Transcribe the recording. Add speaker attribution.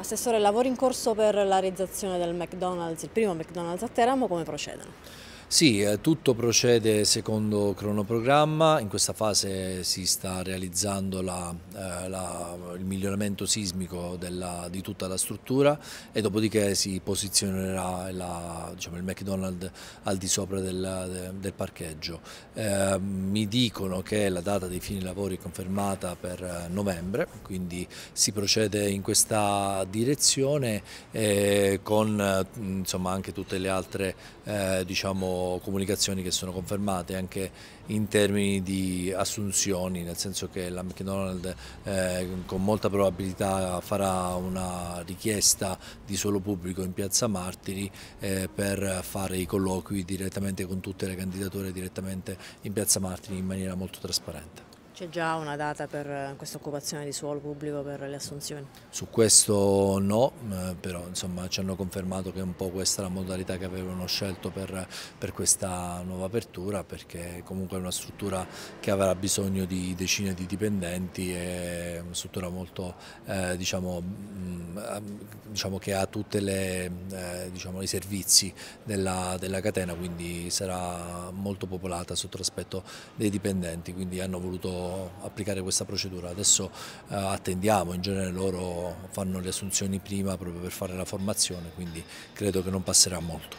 Speaker 1: Assessore, lavori in corso per la realizzazione del McDonald's, il primo McDonald's a Teramo, come procedono?
Speaker 2: Sì, eh, tutto procede secondo cronoprogramma, in questa fase si sta realizzando la, eh, la, il miglioramento sismico della, di tutta la struttura e dopodiché si posizionerà la, diciamo, il McDonald's al di sopra del, del parcheggio. Eh, mi dicono che la data dei fini lavori è confermata per eh, novembre, quindi si procede in questa direzione eh, con insomma, anche tutte le altre diciamo, comunicazioni che sono confermate anche in termini di assunzioni, nel senso che la McDonald's eh, con molta probabilità farà una richiesta di solo pubblico in Piazza Martiri eh, per fare i colloqui direttamente con tutte le candidature direttamente in Piazza Martiri in maniera molto trasparente.
Speaker 3: C'è già una data per eh, questa occupazione di suolo pubblico per le assunzioni?
Speaker 2: Su questo no, eh, però insomma, ci hanno confermato che è un po' questa la modalità che avevano scelto per, per questa nuova apertura perché comunque è una struttura che avrà bisogno di decine di dipendenti, è una struttura molto eh, diciamo, mm, diciamo, che ha tutti eh, diciamo, i servizi della, della catena quindi sarà molto popolata sotto l'aspetto dei dipendenti quindi hanno voluto applicare questa procedura. Adesso eh, attendiamo, in genere loro fanno le assunzioni prima proprio per fare la formazione, quindi credo che non passerà molto.